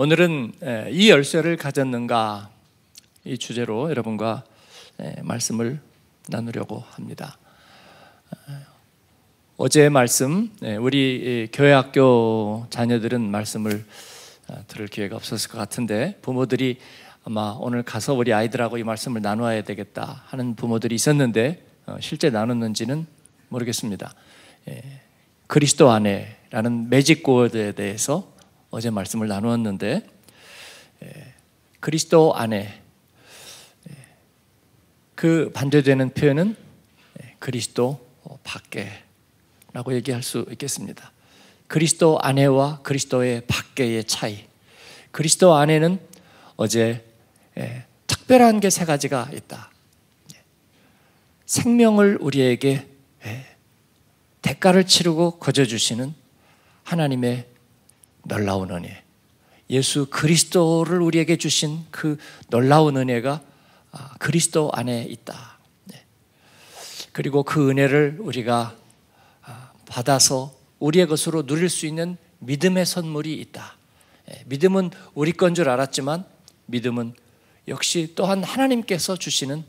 오늘은 이 열쇠를 가졌는가 이 주제로 여러분과 말씀을 나누려고 합니다. 어제 말씀 우리 교회 학교 자녀들은 말씀을 아, 들을 기회가 없었을 것 같은데 부모들이 아마 오늘 가서 우리 아이들하고 이 말씀을 나누어야 되겠다 하는 부모들이 있었는데 어, 실제 나눴는지는 모르겠습니다. 예, 그리스도 안에라는 매직 고드에 대해서 어제 말씀을 나누었는데 예, 그리스도 안에 예, 그 반대되는 표현은 예, 그리스도 밖에라고 얘기할 수 있겠습니다. 그리스도 안에와 그리스도의 밖에의 차이. 그리스도 안에는 어제 특별한 게 세 가지가 있다. 생명을 우리에게 대가를 치르고 거저 주시는 하나님의 놀라운 은혜. 예수 그리스도를 우리에게 주신 그 놀라운 은혜가 아, 그리스도 안에 있다. 네. 그리고 그 은혜를 우리가 아, 받아서 우리의 것으로 누릴 수 있는 믿음의 선물이 있다. 예, 믿음은 우리 건 줄 알았지만 믿음은 역시 또한 하나님께서 주시는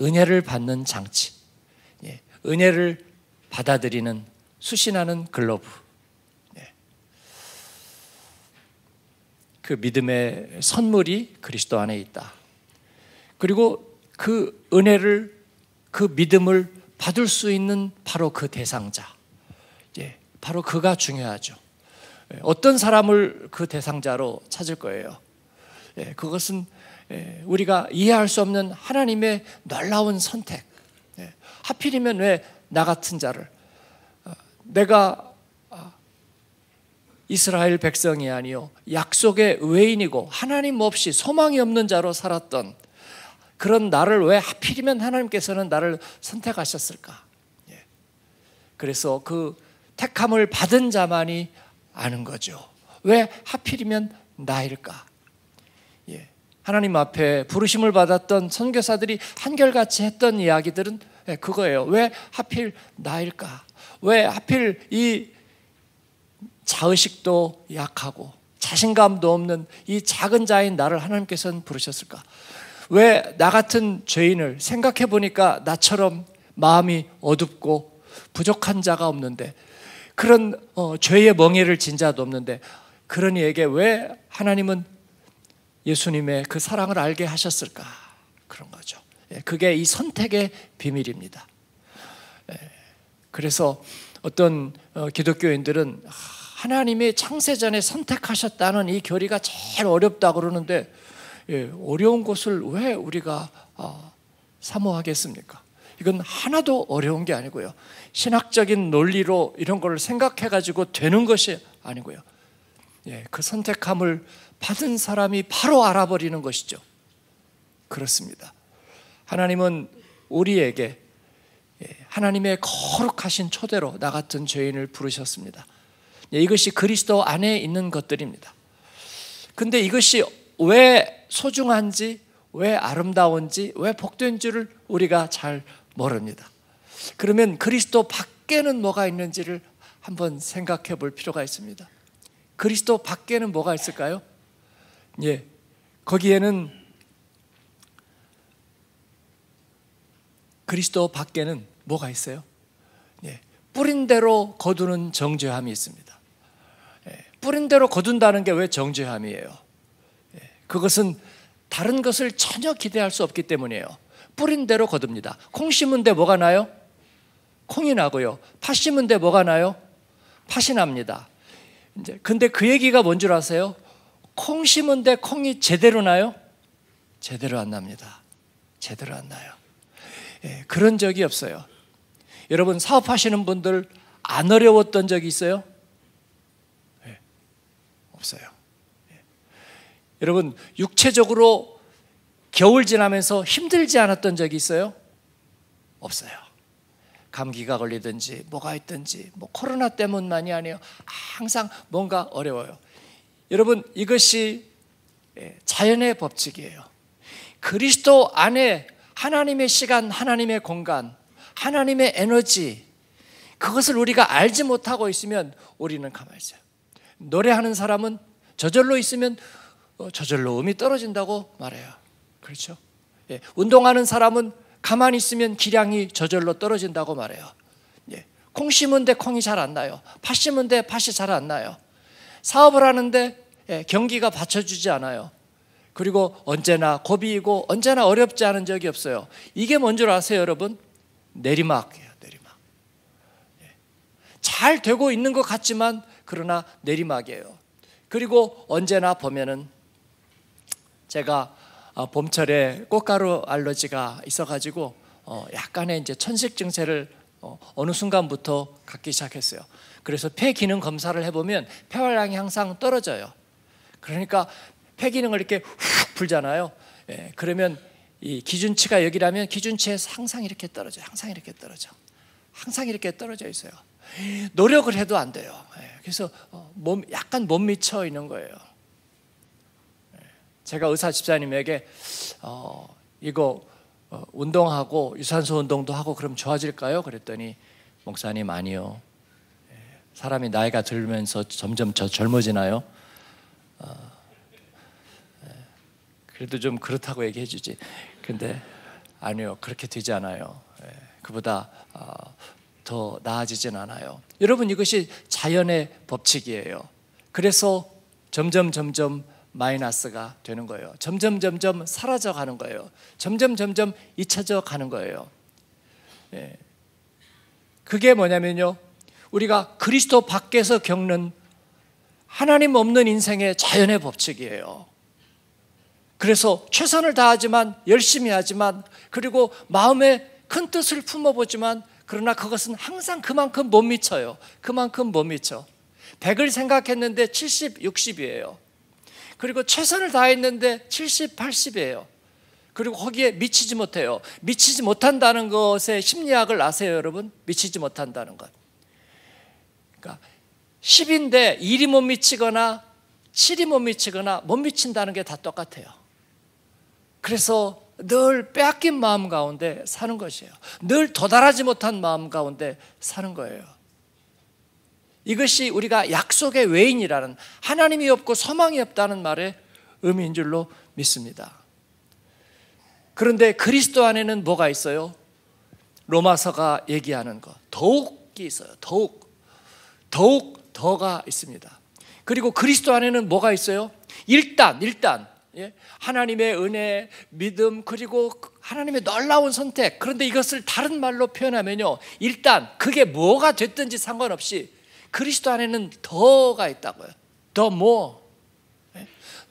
은혜를 받는 장치, 예, 은혜를 받아들이는 수신하는 글로브 그 믿음의 선물이 그리스도 안에 있다. 그리고 그 은혜를 그 믿음을 받을 수 있는 바로 그 대상자. 예, 바로 그가 중요하죠. 예, 어떤 사람을 그 대상자로 찾을 거예요. 예, 그것은 예, 우리가 이해할 수 없는 하나님의 놀라운 선택. 예, 하필이면 왜 나 같은 자를 어, 내가 이스라엘 백성이 아니요 약속의 외인이고 하나님 없이 소망이 없는 자로 살았던 그런 나를 왜 하필이면 하나님께서는 나를 선택하셨을까? 예. 그래서 그 택함을 받은 자만이 아는 거죠. 왜 하필이면 나일까? 예. 하나님 앞에 부르심을 받았던 선교사들이 한결같이 했던 이야기들은 예, 그거예요. 왜 하필 나일까? 왜 하필 이 자의식도 약하고 자신감도 없는 이 작은 자인 나를 하나님께서는 부르셨을까? 왜 나 같은 죄인을 생각해 보니까 나처럼 마음이 어둡고 부족한 자가 없는데 그런 어, 죄의 멍에를 진 자도 없는데 그런 이에게 왜 하나님은 예수님의 그 사랑을 알게 하셨을까? 그런 거죠. 예, 그게 이 선택의 비밀입니다. 예, 그래서 어떤 어, 기독교인들은 아, 하나님이 창세전에 선택하셨다는 이 결의가 제일 어렵다 그러는데 예, 어려운 것을 왜 우리가 아, 사모하겠습니까? 이건 하나도 어려운 게 아니고요. 신학적인 논리로 이런 걸 생각해 가지고 되는 것이 아니고요. 예, 그 선택함을 받은 사람이 바로 알아버리는 것이죠. 그렇습니다. 하나님은 우리에게 예, 하나님의 거룩하신 초대로 나 같은 죄인을 부르셨습니다. 예, 이것이 그리스도 안에 있는 것들입니다. 근데 이것이 왜 소중한지, 왜 아름다운지, 왜 복된지를 우리가 잘 모릅니다. 그러면 그리스도 밖에는 뭐가 있는지를 한번 생각해 볼 필요가 있습니다. 그리스도 밖에는 뭐가 있을까요? 예. 거기에는 그리스도 밖에는 뭐가 있어요? 예. 뿌린 대로 거두는 정죄함이 있습니다. 뿌린 대로 거둔다는 게 왜 정죄함이에요? 예, 그것은 다른 것을 전혀 기대할 수 없기 때문이에요. 뿌린 대로 거둡니다. 콩 심은 데 뭐가 나요? 콩이 나고요. 팥 심은 데 뭐가 나요? 팥이 납니다. 이제 근데 그 얘기가 뭔 줄 아세요? 콩 심은 데 콩이 제대로 나요? 제대로 안 납니다. 제대로 안 나요. 예, 그런 적이 없어요. 여러분 사업하시는 분들 안 어려웠던 적이 있어요? 없어요. 예. 여러분 육체적으로 겨울 지나면서 힘들지 않았던 적이 있어요? 없어요. 감기가 걸리든지 뭐가 있든지 뭐 코로나 때문만이 아니에요. 항상 뭔가 어려워요. 여러분 이것이 예, 자연의 법칙이에요. 그리스도 안에 하나님의 시간, 하나님의 공간, 하나님의 에너지 그것을 우리가 알지 못하고 있으면 우리는 가만히 있어요. 노래하는 사람은 저절로 있으면 어, 저절로 음이 떨어진다고 말해요. 그렇죠? 예, 운동하는 사람은 가만히 있으면 기량이 저절로 떨어진다고 말해요. 예, 콩 심은데 콩이 잘 안 나요. 팥 심은데 팥이 잘 안 나요. 사업을 하는데 예, 경기가 받쳐주지 않아요. 그리고 언제나 고비이고 언제나 어렵지 않은 적이 없어요. 이게 뭔 줄 아세요, 여러분? 내리막이에요, 내리막. 예. 잘 되고 있는 것 같지만 그러나 내리막이에요. 그리고 언제나 보면은 제가 어, 봄철에 꽃가루 알러지가 있어가지고 어, 약간의 이제 천식 증세를 어, 어느 순간부터 갖기 시작했어요. 그래서 폐 기능 검사를 해보면 폐활량이 항상 떨어져요. 그러니까 폐 기능을 이렇게 훅 불잖아요. 예, 그러면 이 기준치가 여기라면 기준치에서 항상 이렇게 떨어져 요 항상 이렇게 떨어져. 항상 이렇게 떨어져 있어요. 노력을 해도 안 돼요. 예, 그래서 어, 몸 약간 못 미쳐 있는 거예요. 예, 제가 의사 집사님에게 어, 이거 어, 운동하고 유산소 운동도 하고 그럼 좋아질까요? 그랬더니 목사님 아니요. 예, 사람이 나이가 들면서 점점 저 젊어지나요? 어, 그래도 좀 그렇다고 얘기해 주지. 근데 아니요 그렇게 되지 않아요. 그보다 어, 더 나아지진 않아요. 여러분 이것이 자연의 법칙이에요. 그래서 점점 점점 마이너스가 되는 거예요. 점점 점점 사라져 가는 거예요. 점점 점점 잊혀져 가는 거예요. 예. 그게 뭐냐면요. 우리가 그리스도 밖에서 겪는 하나님 없는 인생의 자연의 법칙이에요. 그래서 최선을 다하지만 열심히 하지만 그리고 마음에 큰 뜻을 품어보지만 그러나 그것은 항상 그만큼 못 미쳐요. 그만큼 못 미쳐. 100을 생각했는데 70, 60이에요. 그리고 최선을 다했는데 70, 80이에요. 그리고 거기에 미치지 못해요. 미치지 못한다는 것의 심리학을 아세요, 여러분? 미치지 못한다는 것. 그러니까 10인데 1이 못 미치거나 7이 못 미치거나 못 미친다는 게 다 똑같아요. 그래서 늘 빼앗긴 마음 가운데 사는 것이에요. 늘 도달하지 못한 마음 가운데 사는 거예요. 이것이 우리가 약속의 외인이라는 하나님이 없고 소망이 없다는 말의 의미인 줄로 믿습니다. 그런데 그리스도 안에는 뭐가 있어요? 로마서가 얘기하는 것. 더욱이 있어요. 더욱. 더욱 더가 있습니다. 그리고 그리스도 안에는 뭐가 있어요? 일단, 일단. 예? 하나님의 은혜, 믿음 그리고 그 하나님의 놀라운 선택. 그런데 이것을 다른 말로 표현하면요. 일단 그게 뭐가 됐든지 상관없이 그리스도 안에는 더가 있다고요. 더 뭐? 예?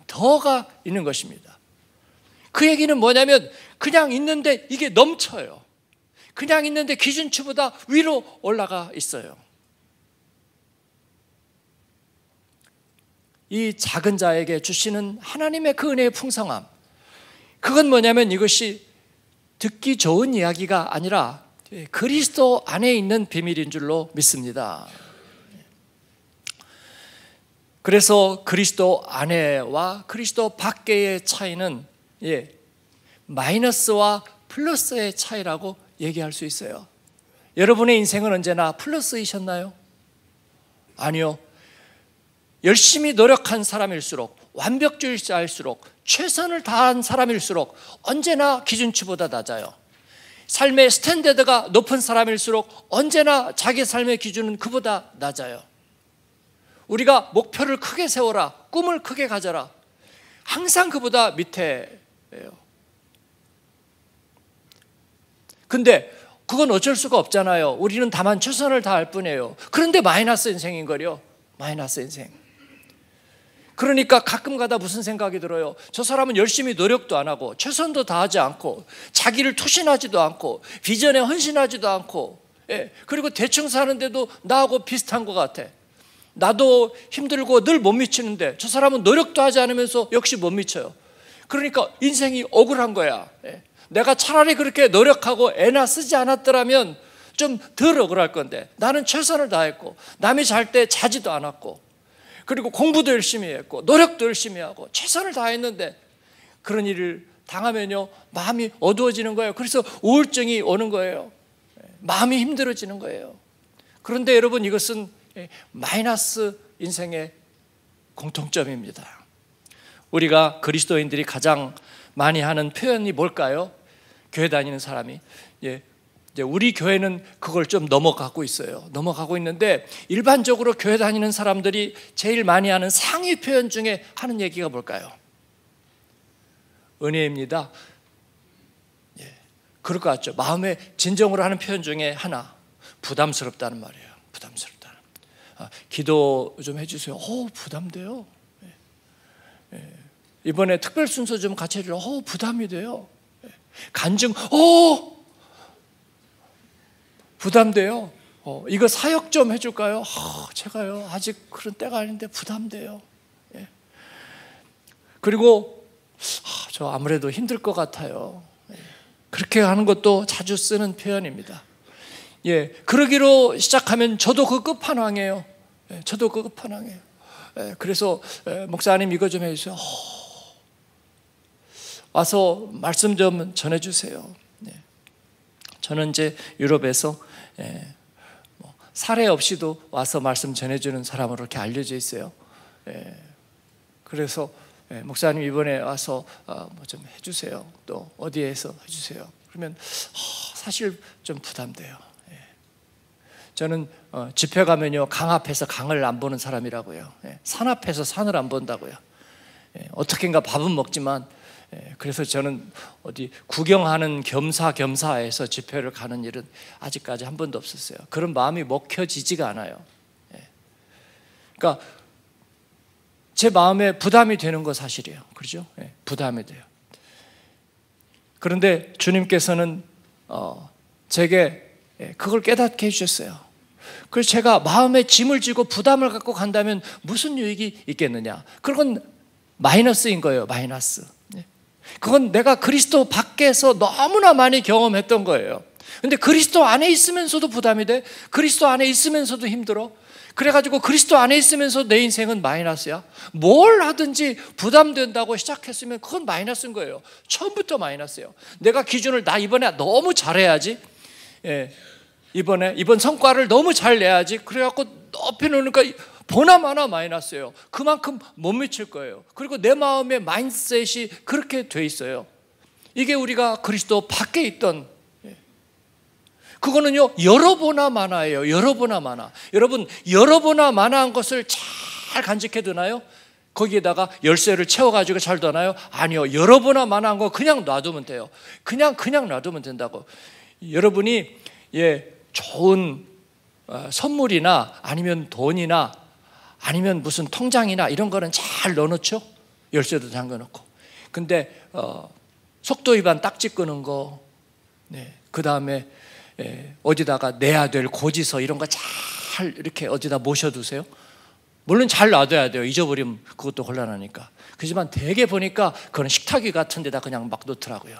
더가 있는 것입니다. 그 얘기는 뭐냐면 그냥 있는데 이게 넘쳐요. 그냥 있는데 기준치보다 위로 올라가 있어요. 이 작은 자에게 주시는 하나님의 그 은혜의 풍성함. 그건 뭐냐면 이것이 듣기 좋은 이야기가 아니라 그리스도 안에 있는 비밀인 줄로 믿습니다. 그래서 그리스도 안에와 그리스도 밖에의 차이는 예, 마이너스와 플러스의 차이라고 얘기할 수 있어요. 여러분의 인생은 언제나 플러스이셨나요? 아니요. 열심히 노력한 사람일수록 완벽주의자일수록 최선을 다한 사람일수록 언제나 기준치보다 낮아요. 삶의 스탠다드가 높은 사람일수록 언제나 자기 삶의 기준은 그보다 낮아요. 우리가 목표를 크게 세워라, 꿈을 크게 가져라. 항상 그보다 밑에예요. 근데 그건 어쩔 수가 없잖아요. 우리는 다만 최선을 다할 뿐이에요. 그런데 마이너스 인생인 거요. 마이너스 인생. 그러니까 가끔 가다 무슨 생각이 들어요? 저 사람은 열심히 노력도 안 하고 최선도 다하지 않고 자기를 투신하지도 않고 비전에 헌신하지도 않고 예, 그리고 대충 사는데도 나하고 비슷한 것 같아. 나도 힘들고 늘 못 미치는데 저 사람은 노력도 하지 않으면서 역시 못 미쳐요. 그러니까 인생이 억울한 거야. 예, 내가 차라리 그렇게 노력하고 애나 쓰지 않았더라면 좀 덜 억울할 건데 나는 최선을 다했고 남이 잘 때 자지도 않았고 그리고 공부도 열심히 했고 노력도 열심히 하고 최선을 다했는데 그런 일을 당하면요 마음이 어두워지는 거예요. 그래서 우울증이 오는 거예요. 예, 마음이 힘들어지는 거예요. 그런데 여러분 이것은 예, 마이너스 인생의 공통점입니다. 우리가 그리스도인들이 가장 많이 하는 표현이 뭘까요? 교회 다니는 사람이 예, 이제 우리 교회는 그걸 좀 넘어가고 있어요. 넘어가고 있는데 일반적으로 교회 다니는 사람들이 제일 많이 하는 상위 표현 중에 하는 얘기가 뭘까요? 은혜입니다. 예, 그럴 것 같죠. 마음에 진정으로 하는 표현 중에 하나 부담스럽다는 말이에요. 부담스럽다 아, 기도 좀 해주세요. 어 부담돼요. 예, 예. 이번에 특별 순서 좀 같이 해주어 부담이 돼요. 예. 간증. 어 부담돼요. 어, 이거 사역 좀 해줄까요? 어, 제가요 아직 그런 때가 아닌데 부담돼요. 예. 그리고 아, 저 아무래도 힘들 것 같아요. 예. 그렇게 하는 것도 자주 쓰는 표현입니다. 예, 그러기로 시작하면 저도 그 끝판왕이에요. 예, 저도 그 끝판왕이에요. 예, 그래서 예, 목사님 이거 좀 해주세요. 어, 와서 말씀 좀 전해주세요. 저는 이제 유럽에서 예, 뭐 사례 없이도 와서 말씀 전해주는 사람으로 이렇게 알려져 있어요. 예, 그래서 예, 목사님 이번에 와서 어, 뭐좀 해주세요. 또 어디에서 해주세요. 그러면 어, 사실 좀 부담돼요. 예. 저는 어, 집회 가면요 강 앞에서 강을 안 보는 사람이라고요. 예, 산 앞에서 산을 안 본다고요. 예, 어떻게인가 밥은 먹지만 예, 그래서 저는 어디 구경하는 겸사겸사해서 집회를 가는 일은 아직까지 한 번도 없었어요. 그런 마음이 먹혀지지가 않아요. 예. 그러니까 제 마음에 부담이 되는 거 사실이에요. 그렇죠? 부담이 돼요. 그런데 주님께서는 어, 제게 그걸 깨닫게 해주셨어요. 그래서 제가 마음에 짐을 지고 부담을 갖고 간다면 무슨 유익이 있겠느냐? 그건 마이너스인 거예요, 마이너스. 그건 내가 그리스도 밖에서 너무나 많이 경험했던 거예요. 근데 그리스도 안에 있으면서도 부담이 돼. 그리스도 안에 있으면서도 힘들어. 그래가지고 그리스도 안에 있으면서 내 인생은 마이너스야. 뭘 하든지 부담된다고 시작했으면 그건 마이너스인 거예요. 처음부터 마이너스예요. 내가 기준을 나 이번에 너무 잘해야지. 예. 이번에 이번 성과를 너무 잘 내야지. 그래갖고 높이 놓으니까 보나마나 마이너스예요. 그만큼 못 미칠 거예요. 그리고 내 마음의 마인셋이 그렇게 돼 있어요. 이게 우리가 그리스도 밖에 있던 예. 그거는요 여러 보나 마나예요 여러 보나 마나. 여러분 여러 보나 마나한 것을 잘 간직해 두나요? 거기에다가 열쇠를 채워가지고 잘 두나요? 아니요. 여러 보나 마나한 거 그냥 놔두면 돼요. 그냥 그냥 놔두면 된다고. 여러분이 예 좋은 어, 선물이나 아니면 돈이나 아니면 무슨 통장이나 이런 거는 잘 넣어놓죠. 열쇠도 잠궈놓고. 근데 어, 속도 위반 딱지 끄는 거, 네. 그 다음에 예, 어디다가 내야 될 고지서 이런 거 잘 이렇게 어디다 모셔두세요. 물론 잘 놔둬야 돼요. 잊어버리면 그것도 곤란하니까. 그렇지만 대개 보니까 그런 식탁이 같은 데다 그냥 막 놓더라고요.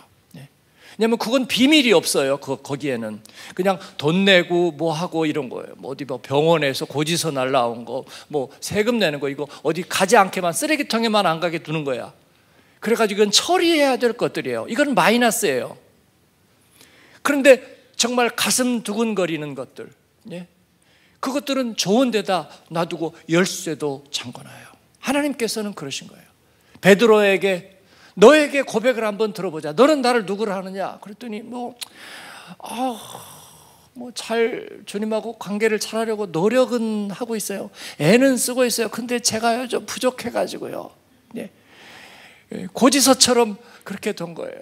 왜냐면 그건 비밀이 없어요. 그, 거기에는. 그냥 돈 내고 뭐 하고 이런 거예요. 뭐 어디 뭐 병원에서 고지서 날라온 거, 뭐 세금 내는 거, 이거 어디 가지 않게만 쓰레기통에만 안 가게 두는 거야. 그래가지고 이건 처리해야 될 것들이에요. 이건 마이너스예요. 그런데 정말 가슴 두근거리는 것들. 예? 그것들은 좋은 데다 놔두고 열쇠도 잠궈놔요. 하나님께서는 그러신 거예요. 베드로에게 너에게 고백을 한번 들어보자. 너는 나를 누구를 하느냐? 그랬더니 뭐 아, 뭐잘 주님하고 관계를 잘하려고 노력은 하고 있어요. 애는 쓰고 있어요. 근데 제가 좀 부족해가지고요. 네. 예. 고지서처럼 그렇게 된 거예요.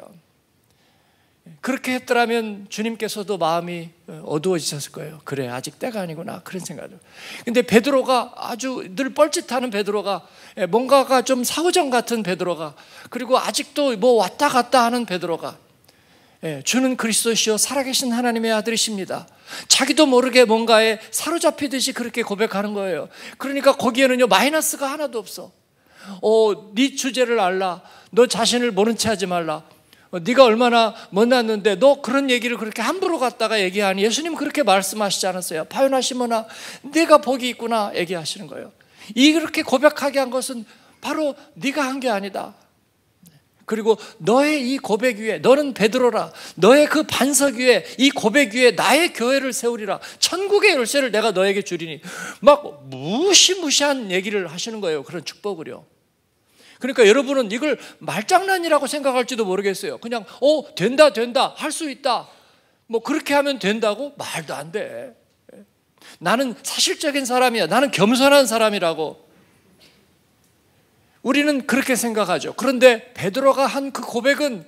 그렇게 했더라면 주님께서도 마음이 어, 어두워지셨을 거예요. 그래 아직 때가 아니구나 그런 생각을. 근데 베드로가 아주 늘 뻘짓하는 베드로가 예, 뭔가가 좀 사우정 같은 베드로가 그리고 아직도 뭐 왔다 갔다 하는 베드로가 예, 주는 그리스도시요 살아계신 하나님의 아들이십니다. 자기도 모르게 뭔가에 사로잡히듯이 그렇게 고백하는 거예요. 그러니까 거기에는요 마이너스가 하나도 없어. 어, 네 주제를 알라. 너 자신을 모른 채 하지 말라. 어, 네가 얼마나 못났는데 너 그런 얘기를 그렇게 함부로 갖다가 얘기하니 예수님 그렇게 말씀하시지 않았어요. 파연하시거나 네가 복이 있구나 얘기하시는 거예요. 이렇게 고백하게 한 것은 바로 네가 한 게 아니다. 그리고 너의 이 고백 위에 너는 베드로라 너의 그 반석 위에 이 고백 위에 나의 교회를 세우리라 천국의 열쇠를 내가 너에게 주리니 막 무시무시한 얘기를 하시는 거예요 그런 축복을요 그러니까 여러분은 이걸 말장난이라고 생각할지도 모르겠어요. 그냥 어 된다 된다 할 수 있다. 뭐 그렇게 하면 된다고 말도 안 돼. 나는 사실적인 사람이야. 나는 겸손한 사람이라고. 우리는 그렇게 생각하죠. 그런데 베드로가 한 그 고백은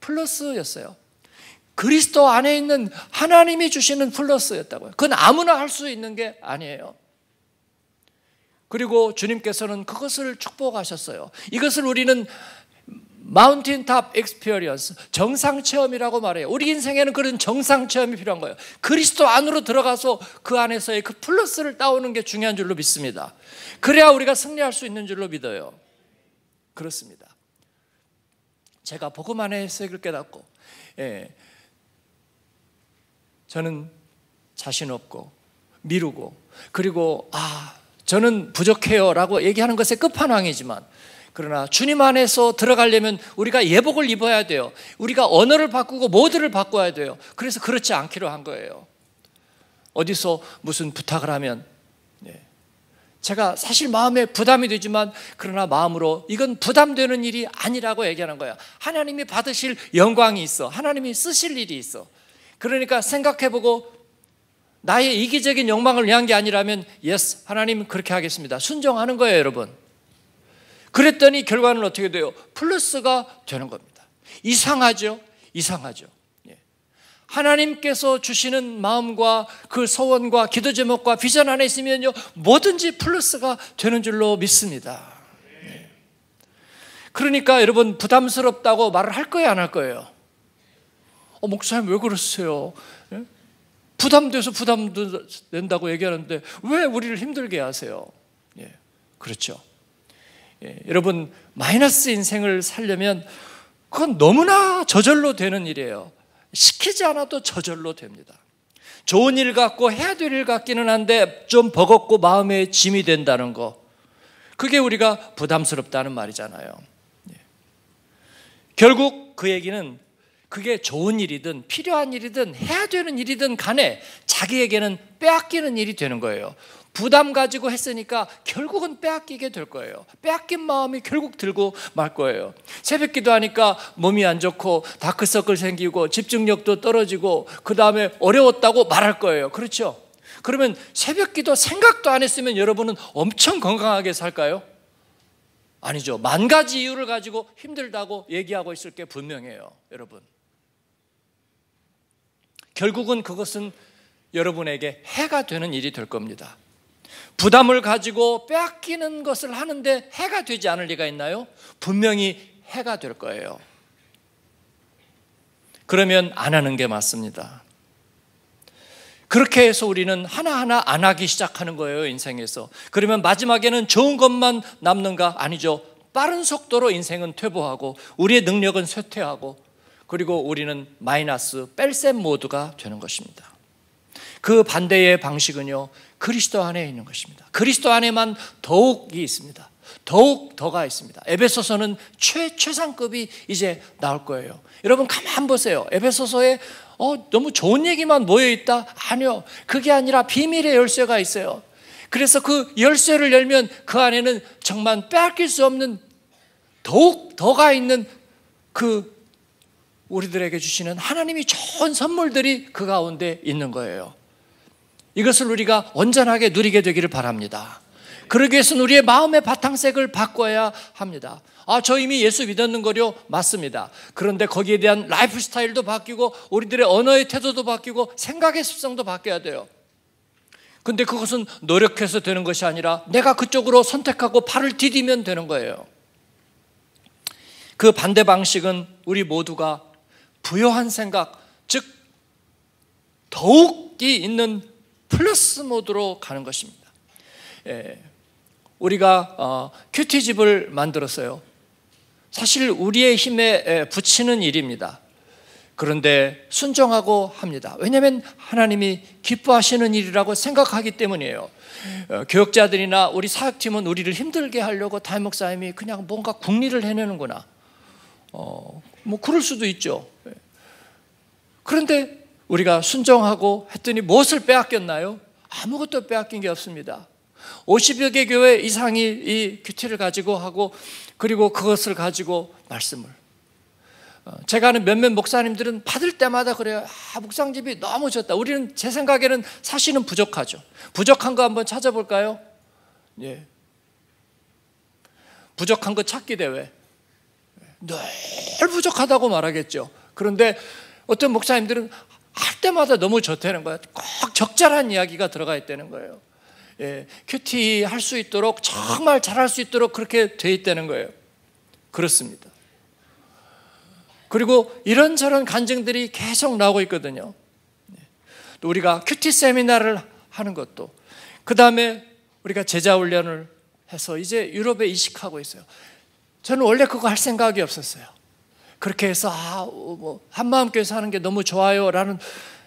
플러스였어요. 그리스도 안에 있는 하나님이 주시는 플러스였다고요. 그건 아무나 할 수 있는 게 아니에요. 그리고 주님께서는 그것을 축복하셨어요. 이것을 우리는 마운틴탑 엑스피리언스 정상 체험이라고 말해요. 우리 인생에는 그런 정상 체험이 필요한 거예요. 그리스도 안으로 들어가서 그 안에서의 그 플러스를 따오는 게 중요한 줄로 믿습니다. 그래야 우리가 승리할 수 있는 줄로 믿어요. 그렇습니다. 제가 복음 안에 해석을 깨닫고 예, 저는 자신 없고 미루고 그리고 아 저는 부족해요 라고 얘기하는 것의 끝판왕이지만 그러나 주님 안에서 들어가려면 우리가 예복을 입어야 돼요. 우리가 언어를 바꾸고 모드를 바꿔야 돼요. 그래서 그렇지 않기로 한 거예요. 어디서 무슨 부탁을 하면 네. 제가 사실 마음에 부담이 되지만 그러나 마음으로 이건 부담되는 일이 아니라고 얘기하는 거예요 하나님이 받으실 영광이 있어. 하나님이 쓰실 일이 있어. 그러니까 생각해보고 나의 이기적인 욕망을 위한 게 아니라면 예스 하나님 그렇게 하겠습니다. 순종하는 거예요, 여러분. 그랬더니 결과는 어떻게 돼요? 플러스가 되는 겁니다. 이상하죠? 이상하죠. 예. 하나님께서 주시는 마음과 그 소원과 기도 제목과 비전 안에 있으면요 뭐든지 플러스가 되는 줄로 믿습니다. 예. 그러니까 여러분 부담스럽다고 말을 할 거예요 안 할 거예요? 어, 목사님 왜 그러세요? 부담돼서 부담된다고 얘기하는데 왜 우리를 힘들게 하세요? 예, 그렇죠. 예, 여러분 마이너스 인생을 살려면 그건 너무나 저절로 되는 일이에요. 시키지 않아도 저절로 됩니다. 좋은 일 같고 해야 될 일 같기는 한데 좀 버겁고 마음에 짐이 된다는 거. 그게 우리가 부담스럽다는 말이잖아요. 예. 결국 그 얘기는 그게 좋은 일이든 필요한 일이든 해야 되는 일이든 간에 자기에게는 빼앗기는 일이 되는 거예요. 부담 가지고 했으니까 결국은 빼앗기게 될 거예요. 빼앗긴 마음이 결국 들고 말 거예요. 새벽 기도하니까 몸이 안 좋고 다크서클 생기고 집중력도 떨어지고 그 다음에 어려웠다고 말할 거예요. 그렇죠? 그러면 새벽 기도 생각도 안 했으면 여러분은 엄청 건강하게 살까요? 아니죠. 만 가지 이유를 가지고 힘들다고 얘기하고 있을 게 분명해요. 여러분. 결국은 그것은 여러분에게 해가 되는 일이 될 겁니다. 부담을 가지고 빼앗기는 것을 하는데 해가 되지 않을 리가 있나요? 분명히 해가 될 거예요. 그러면 안 하는 게 맞습니다. 그렇게 해서 우리는 하나하나 안 하기 시작하는 거예요, 인생에서. 그러면 마지막에는 좋은 것만 남는가? 아니죠. 빠른 속도로 인생은 퇴보하고 우리의 능력은 쇠퇴하고 그리고 우리는 마이너스 뺄셈 모드가 되는 것입니다. 그 반대의 방식은요, 그리스도 안에 있는 것입니다. 그리스도 안에만 더욱이 있습니다. 더욱 더가 있습니다. 에베소서는 최, 최상급이 이제 나올 거예요. 여러분, 가만 보세요. 에베소서에 어, 너무 좋은 얘기만 모여 있다? 아니요. 그게 아니라 비밀의 열쇠가 있어요. 그래서 그 열쇠를 열면 그 안에는 정말 빼앗길 수 없는 더욱 더가 있는 그 우리들에게 주시는 하나님이 좋은 선물들이 그 가운데 있는 거예요. 이것을 우리가 온전하게 누리게 되기를 바랍니다. 그러기 위해서는 우리의 마음의 바탕색을 바꿔야 합니다. 아, 저 이미 예수 믿었는 거요? 맞습니다. 그런데 거기에 대한 라이프 스타일도 바뀌고, 우리들의 언어의 태도도 바뀌고, 생각의 습성도 바뀌어야 돼요. 근데 그것은 노력해서 되는 것이 아니라 내가 그쪽으로 선택하고 팔을 디디면 되는 거예요. 그 반대 방식은 우리 모두가 부여한 생각, 즉 더욱이 있는 플러스 모드로 가는 것입니다. 예, 우리가 어, 큐티집을 만들었어요. 사실 우리의 힘에 붙이는 일입니다. 그런데 순종하고 합니다. 왜냐하면 하나님이 기뻐하시는 일이라고 생각하기 때문이에요. 어, 교육자들이나 우리 사역팀은 우리를 힘들게 하려고 담목사님이 그냥 뭔가 국리를 해내는구나. 어, 뭐 그럴 수도 있죠. 그런데 우리가 순종하고 했더니 무엇을 빼앗겼나요? 아무것도 빼앗긴 게 없습니다. 50여 개 교회 이상이 이규칙를 가지고 하고 그리고 그것을 가지고 말씀을 어, 제가 아는 몇몇 목사님들은 받을 때마다 그래요. 아, 묵상집이 너무 좋다. 우리는 제 생각에는 사실은 부족하죠. 부족한 거 한번 찾아볼까요? 예. 부족한 거 찾기 대회. 늘 부족하다고 말하겠죠. 그런데 어떤 목사님들은 할 때마다 너무 좋다는 거야. 꼭 적절한 이야기가 들어가 있다는 거예요. 예, 큐티 할 수 있도록 정말 잘 할 수 있도록 그렇게 돼 있다는 거예요. 그렇습니다. 그리고 이런저런 간증들이 계속 나오고 있거든요. 또 예, 우리가 큐티 세미나를 하는 것도 그 다음에 우리가 제자 훈련을 해서 이제 유럽에 이식하고 있어요. 저는 원래 그거 할 생각이 없었어요. 그렇게 해서 아, 뭐 한마음교회에서 하는 게 너무 좋아요라는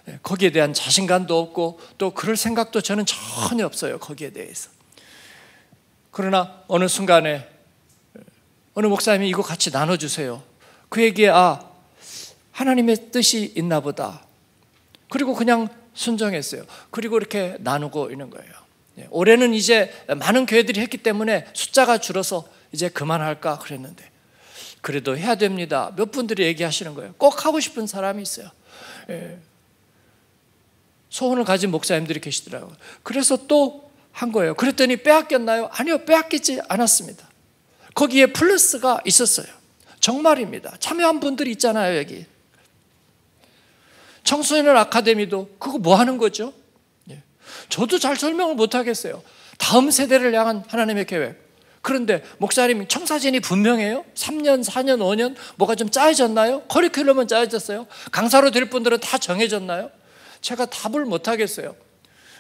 예, 거기에 대한 자신감도 없고 또 그럴 생각도 저는 전혀 없어요. 거기에 대해서. 그러나 어느 순간에 예, 어느 목사님이 이거 같이 나눠주세요. 그 얘기에 아 하나님의 뜻이 있나 보다. 그리고 그냥 순종했어요. 그리고 이렇게 나누고 있는 거예요. 예, 올해는 이제 많은 교회들이 했기 때문에 숫자가 줄어서 이제 그만할까 그랬는데 그래도 해야 됩니다. 몇 분들이 얘기하시는 거예요. 꼭 하고 싶은 사람이 있어요. 예. 소원을 가진 목사님들이 계시더라고요. 그래서 또 한 거예요. 그랬더니 빼앗겼나요? 아니요, 빼앗기지 않았습니다. 거기에 플러스가 있었어요. 정말입니다. 참여한 분들이 있잖아요, 여기. 청소년 아카데미도 그거 뭐 하는 거죠? 예. 저도 잘 설명을 못 하겠어요. 다음 세대를 향한 하나님의 계획. 그런데 목사님 청사진이 분명해요? 3년, 4년, 5년 뭐가 좀 짜여졌나요? 커리큘럼은 짜여졌어요? 강사로 될 분들은 다 정해졌나요? 제가 답을 못 하겠어요.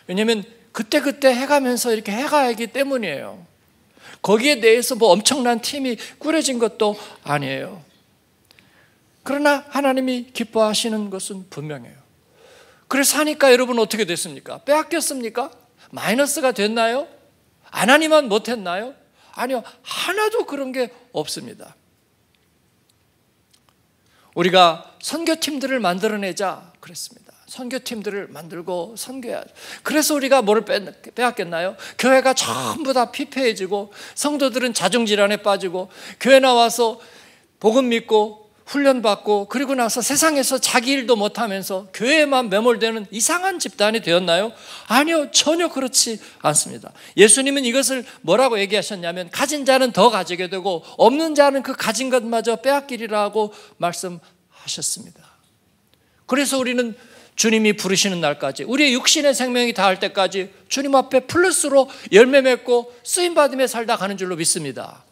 왜냐하면 그때그때 해가면서 이렇게 해가기 야하 때문이에요. 거기에 대해서 뭐 엄청난 팀이 꾸려진 것도 아니에요. 그러나 하나님이 기뻐하시는 것은 분명해요. 그래서 하니까 여러분 어떻게 됐습니까? 빼앗겼습니까? 마이너스가 됐나요? 하나님은 못했나요? 아니요. 하나도 그런 게 없습니다. 우리가 선교팀들을 만들어내자 그랬습니다. 선교팀들을 만들고 선교해야 그래서 우리가 뭘 빼앗겠나요? 교회가 전부 다 피폐해지고 성도들은 자중질환에 빠지고 교회 나와서 복음 믿고 훈련받고 그리고 나서 세상에서 자기 일도 못하면서 교회만 매몰되는 이상한 집단이 되었나요? 아니요, 전혀 그렇지 않습니다. 예수님은 이것을 뭐라고 얘기하셨냐면 가진 자는 더 가지게 되고 없는 자는 그 가진 것마저 빼앗기리라고 말씀하셨습니다. 그래서 우리는 주님이 부르시는 날까지 우리의 육신의 생명이 다할 때까지 주님 앞에 플러스로 열매 맺고 쓰임 받음에 살다 가는 줄로 믿습니다.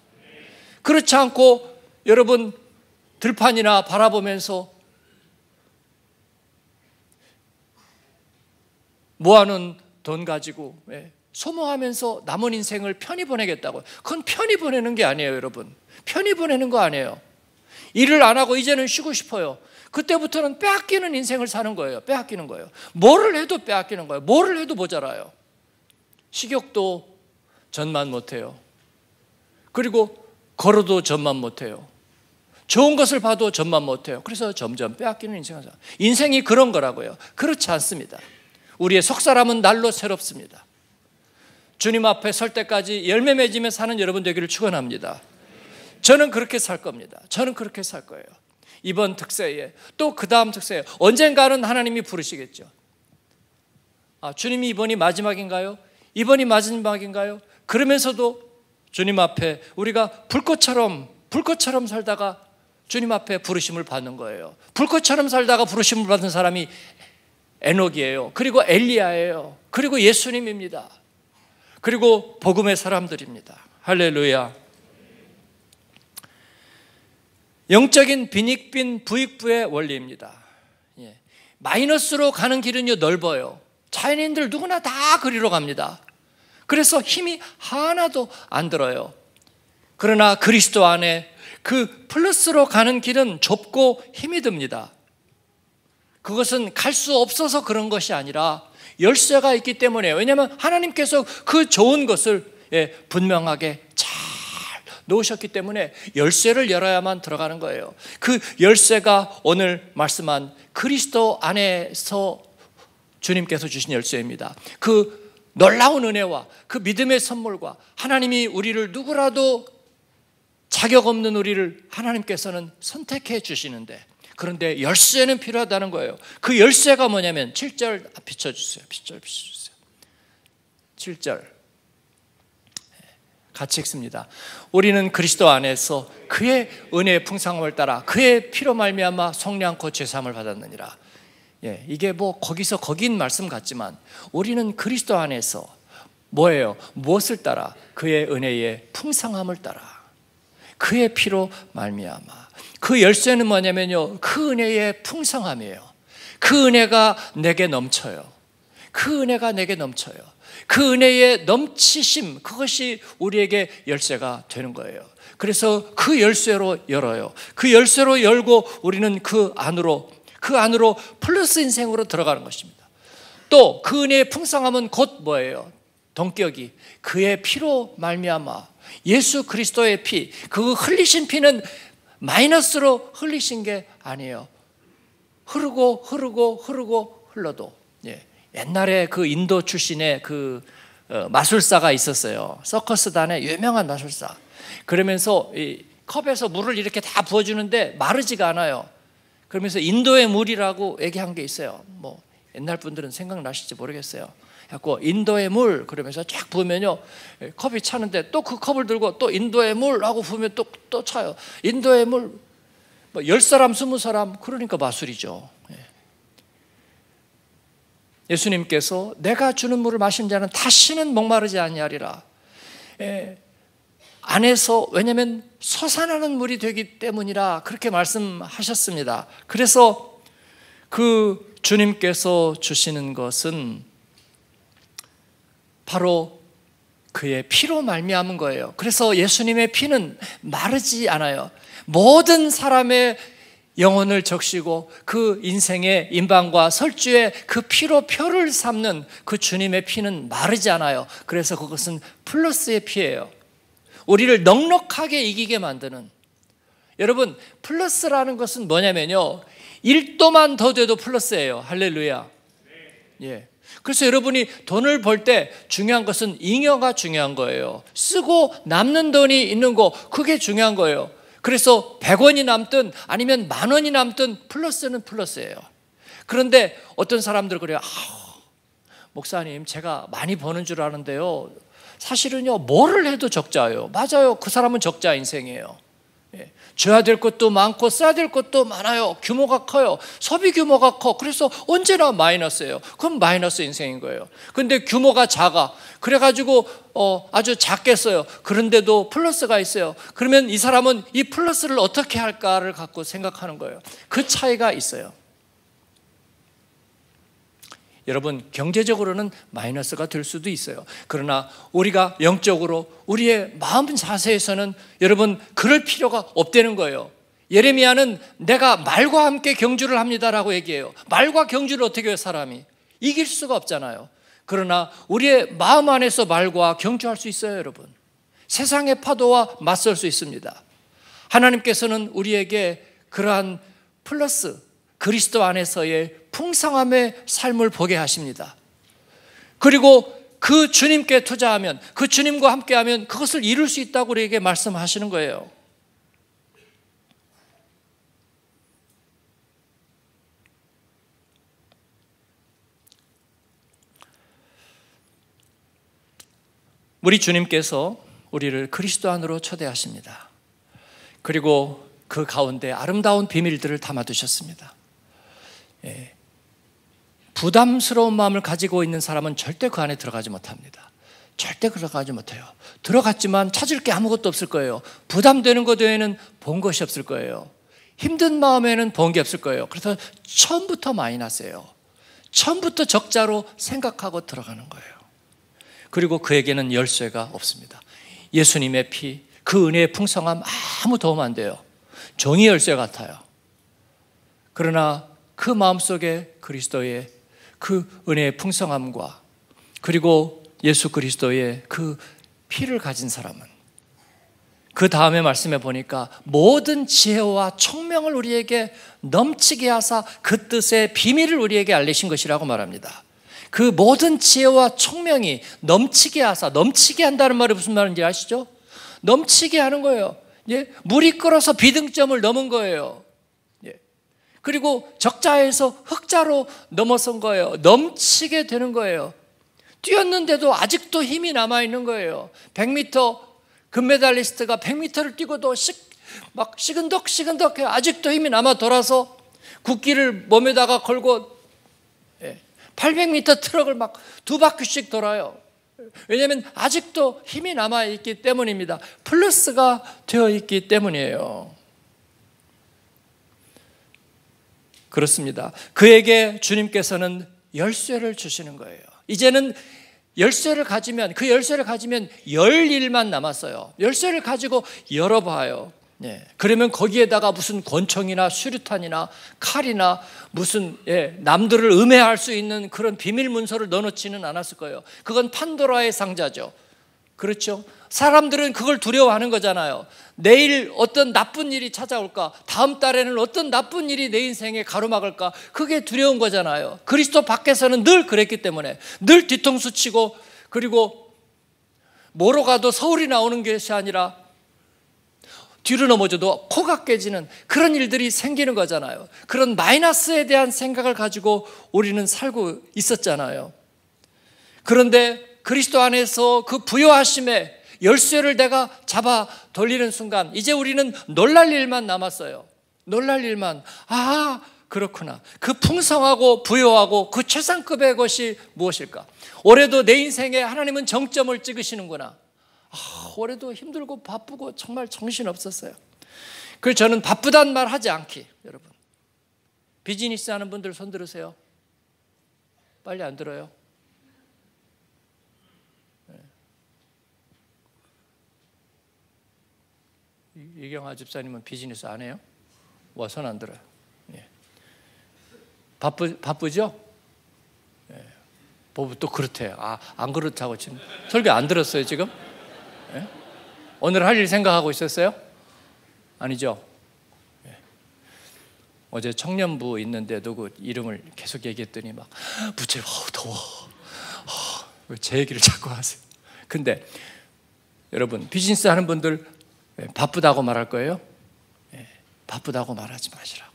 그렇지 않고 여러분 들판이나 바라보면서 모아놓은 돈 가지고 예, 소모하면서 남은 인생을 편히 보내겠다고 그건 편히 보내는 게 아니에요, 여러분. 편히 보내는 거 아니에요. 일을 안 하고 이제는 쉬고 싶어요. 그때부터는 빼앗기는 인생을 사는 거예요. 빼앗기는 거예요. 뭐를 해도 빼앗기는 거예요. 뭐를 해도 모자라요. 식욕도 전만 못해요. 그리고 걸어도 전만 못해요. 좋은 것을 봐도 점만 못해요. 그래서 점점 빼앗기는 인생이살 인생이 그런 거라고요. 그렇지 않습니다. 우리의 속사람은 날로 새롭습니다. 주님 앞에 설 때까지 열매 맺으며 사는 여러분 되기를 축원합니다. 저는 그렇게 살 겁니다. 저는 그렇게 살 거예요. 이번 특세에 또 그 다음 특세에 언젠가는 하나님이 부르시겠죠. 아, 주님이 이번이 마지막인가요? 이번이 마지막인가요? 그러면서도 주님 앞에 우리가 불꽃처럼 불꽃처럼 살다가 주님 앞에 부르심을 받는 거예요. 불꽃처럼 살다가 부르심을 받은 사람이 에녹이에요. 그리고 엘리야예요. 그리고 예수님입니다. 그리고 복음의 사람들입니다. 할렐루야. 영적인 비익빈 부익부의 원리입니다. 예. 마이너스로 가는 길은요 넓어요. 자연인들 누구나 다 그리로 갑니다. 그래서 힘이 하나도 안 들어요. 그러나 그리스도 안에 그 플러스로 가는 길은 좁고 힘이 듭니다. 그것은 갈 수 없어서 그런 것이 아니라 열쇠가 있기 때문에 왜냐하면 하나님께서 그 좋은 것을 예, 분명하게 잘 놓으셨기 때문에 열쇠를 열어야만 들어가는 거예요. 그 열쇠가 오늘 말씀한 그리스도 안에서 주님께서 주신 열쇠입니다. 그 놀라운 은혜와 그 믿음의 선물과 하나님이 우리를 누구라도 자격 없는 우리를 하나님께서는 선택해 주시는데 그런데 열쇠는 필요하다는 거예요. 그 열쇠가 뭐냐면 7절 아, 비춰 주세요. 비춰 주세요. 7절. 같이 읽습니다. 우리는 그리스도 안에서 그의 은혜의 풍성함을 따라 그의 피로 말미암아 성량코 죄사함을 받았느니라. 예, 이게 뭐 거기서 거긴 말씀 같지만 우리는 그리스도 안에서 뭐예요? 무엇을 따라 그의 은혜의 풍성함을 따라 그의 피로 말미암아. 그 열쇠는 뭐냐면요. 그 은혜의 풍성함이에요. 그 은혜가 내게 넘쳐요. 그 은혜가 내게 넘쳐요. 그 은혜의 넘치심 그것이 우리에게 열쇠가 되는 거예요. 그래서 그 열쇠로 열어요. 그 열쇠로 열고 우리는 그 안으로 그 안으로 플러스 인생으로 들어가는 것입니다. 또 그 은혜의 풍성함은 곧 뭐예요? 동격이 그의 피로 말미암아 예수 그리스도의 피, 그 흘리신 피는 마이너스로 흘리신 게 아니에요. 흐르고 흐르고 흐르고 흘러도 예. 옛날에 그 인도 출신의 그 어, 마술사가 있었어요. 서커스단의 유명한 마술사. 그러면서 컵에서 물을 이렇게 다 부어주는데 마르지가 않아요. 그러면서 인도의 물이라고 얘기한 게 있어요. 뭐 옛날 분들은 생각나실지 모르겠어요. 갖고 인도의 물 그러면서 쫙 부으면요 예, 컵이 차는데 또 그 컵을 들고 또 인도의 물 하고 부으면 또 또 차요 인도의 물뭐열 사람 스무 사람 그러니까 마술이죠 예. 예수님께서 내가 주는 물을 마신 자는 다시는 목마르지 아니하리라 예, 안에서 왜냐하면 솟산하는 물이 되기 때문이라 그렇게 말씀하셨습니다 그래서 그 주님께서 주시는 것은 바로 그의 피로 말미암은 거예요. 그래서 예수님의 피는 마르지 않아요. 모든 사람의 영혼을 적시고 그 인생의 인방과 설주에 그 피로 표를 삼는 그 주님의 피는 마르지 않아요. 그래서 그것은 플러스의 피예요. 우리를 넉넉하게 이기게 만드는 여러분 플러스라는 것은 뭐냐면요. 1도만 더 돼도 플러스예요. 할렐루야. 예. 그래서 여러분이 돈을 벌 때 중요한 것은 잉여가 중요한 거예요. 쓰고 남는 돈이 있는 거 그게 중요한 거예요. 그래서 100원이 남든 아니면 만 원이 남든 플러스는 플러스예요. 그런데 어떤 사람들 그래요. 아, 목사님 제가 많이 버는 줄 아는데요. 사실은요 뭐를 해도 적자예요. 맞아요. 그 사람은 적자 인생이에요. 줘야 될 것도 많고 써야 될 것도 많아요. 규모가 커요. 소비 규모가 커. 그래서 언제나 마이너스예요. 그럼 마이너스 인생인 거예요. 근데 규모가 작아. 그래가지고 어, 아주 작게 써요. 그런데도 플러스가 있어요. 그러면 이 사람은 이 플러스를 어떻게 할까를 갖고 생각하는 거예요. 그 차이가 있어요. 여러분 경제적으로는 마이너스가 될 수도 있어요. 그러나 우리가 영적으로 우리의 마음 자세에서는 여러분 그럴 필요가 없다는 거예요. 예레미야는 내가 말과 함께 경주를 합니다라고 얘기해요. 말과 경주를 어떻게 해요, 사람이? 이길 수가 없잖아요. 그러나 우리의 마음 안에서 말과 경주할 수 있어요, 여러분. 세상의 파도와 맞설 수 있습니다. 하나님께서는 우리에게 그러한 플러스 그리스도 안에서의 풍성함의 삶을 보게 하십니다. 그리고 그 주님께 투자하면 그 주님과 함께하면 그것을 이룰 수 있다고 우리에게 말씀하시는 거예요. 우리 주님께서 우리를 그리스도 안으로 초대하십니다. 그리고 그 가운데 아름다운 비밀들을 담아두셨습니다. 예. 부담스러운 마음을 가지고 있는 사람은 절대 그 안에 들어가지 못합니다. 절대 들어가지 못해요. 들어갔지만 찾을 게 아무것도 없을 거예요. 부담되는 것에는본 것이 없을 거예요. 힘든 마음에는 본 게 없을 거예요. 그래서 처음부터 마이너스예요. 처음부터 적자로 생각하고 들어가는 거예요. 그리고 그에게는 열쇠가 없습니다. 예수님의 피, 그 은혜의 풍성함 아무 도움 안 돼요. 종이 열쇠 같아요. 그러나 그 마음속에 그리스도의 그 은혜의 풍성함과 그리고 예수 그리스도의 그 피를 가진 사람은 그 다음에 말씀해 보니까 모든 지혜와 총명을 우리에게 넘치게 하사 그 뜻의 비밀을 우리에게 알리신 것이라고 말합니다. 그 모든 지혜와 총명이 넘치게 하사 넘치게 한다는 말이 무슨 말인지 아시죠? 넘치게 하는 거예요. 예? 물이 끓어서 비등점을 넘은 거예요. 그리고 적자에서 흑자로 넘어선 거예요. 넘치게 되는 거예요. 뛰었는데도 아직도 힘이 남아 있는 거예요. 100m 금메달리스트가 100m를 뛰고도 식, 막 시근덕 시근덕해 아직도 힘이 남아 돌아서 국기를 몸에다가 걸고 800m 예, 트럭을 막 두 바퀴씩 돌아요. 왜냐하면 아직도 힘이 남아 있기 때문입니다. 플러스가 되어 있기 때문이에요. 그렇습니다. 그에게 주님께서는 열쇠를 주시는 거예요. 이제는 열쇠를 가지면 그 열쇠를 가지면 열 일만 남았어요. 열쇠를 가지고 열어봐요. 예, 그러면 거기에다가 무슨 권총이나 수류탄이나 칼이나 무슨 예, 남들을 음해할 수 있는 그런 비밀 문서를 넣어놓지는 않았을 거예요. 그건 판도라의 상자죠. 그렇죠? 사람들은 그걸 두려워하는 거잖아요. 내일 어떤 나쁜 일이 찾아올까? 다음 달에는 어떤 나쁜 일이 내 인생에 가로막을까? 그게 두려운 거잖아요. 그리스도 밖에서는 늘 그랬기 때문에 늘 뒤통수 치고 그리고 뭐로 가도 서울이 나오는 것이 아니라 뒤로 넘어져도 코가 깨지는 그런 일들이 생기는 거잖아요. 그런 마이너스에 대한 생각을 가지고 우리는 살고 있었잖아요. 그런데 그리스도 안에서 그 부여하심에 열쇠를 내가 잡아 돌리는 순간 이제 우리는 놀랄 일만 남았어요. 놀랄 일만 아 그렇구나. 그 풍성하고 부여하고 그 최상급의 것이 무엇일까? 올해도 내 인생에 하나님은 정점을 찍으시는구나. 아, 올해도 힘들고 바쁘고 정말 정신 없었어요. 그래 저는 바쁘단 말 하지 않기 여러분. 비즈니스 하는 분들 손 들으세요. 빨리 안 들어요. 이경아 집사님은 비즈니스 안 해요? 와선 안 들어요. 예. 바쁘, 바쁘죠? 예. 보부 또 그렇대요. 아, 안 그렇다고 지금. 설교 안 들었어요, 지금? 예? 오늘 할 일 생각하고 있었어요? 아니죠? 예. 어제 청년부 있는데도 그 이름을 계속 얘기했더니 막, 부채, 어, 더워. 어, 제 얘기를 자꾸 하세요. 근데 여러분, 비즈니스 하는 분들 예, 바쁘다고 말할 거예요? 예, 바쁘다고 말하지 마시라고.